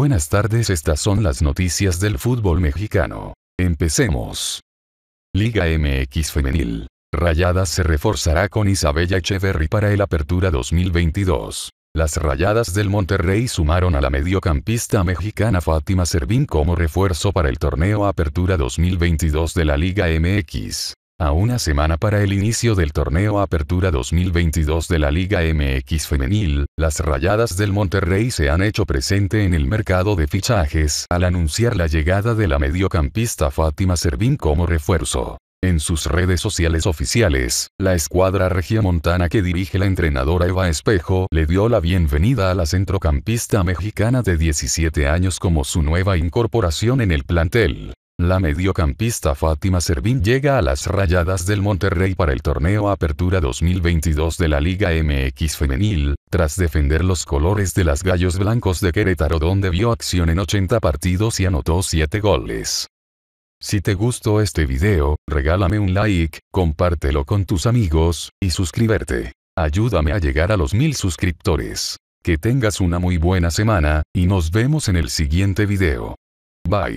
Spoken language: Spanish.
Buenas tardes, estas son las noticias del fútbol mexicano. Empecemos. Liga MX Femenil. Rayadas se reforzará con Isabella Echeverry para el Apertura 2022. Las Rayadas del Monterrey sumaron a la mediocampista mexicana Fátima Servín como refuerzo para el torneo Apertura 2022 de la Liga MX. A una semana para el inicio del torneo Apertura 2022 de la Liga MX Femenil, las Rayadas del Monterrey se han hecho presente en el mercado de fichajes al anunciar la llegada de la mediocampista Fátima Servín como refuerzo. En sus redes sociales oficiales, la escuadra regiomontana que dirige la entrenadora Eva Espejo le dio la bienvenida a la centrocampista mexicana de 17 años como su nueva incorporación en el plantel. La mediocampista Fátima Servín llega a las rayadas del Monterrey para el torneo Apertura 2022 de la Liga MX Femenil, tras defender los colores de las Gallos Blancos de Querétaro donde vio acción en 80 partidos y anotó 7 goles. Si te gustó este video, regálame un like, compártelo con tus amigos, y suscríbete. Ayúdame a llegar a los mil suscriptores. Que tengas una muy buena semana, y nos vemos en el siguiente video. Bye.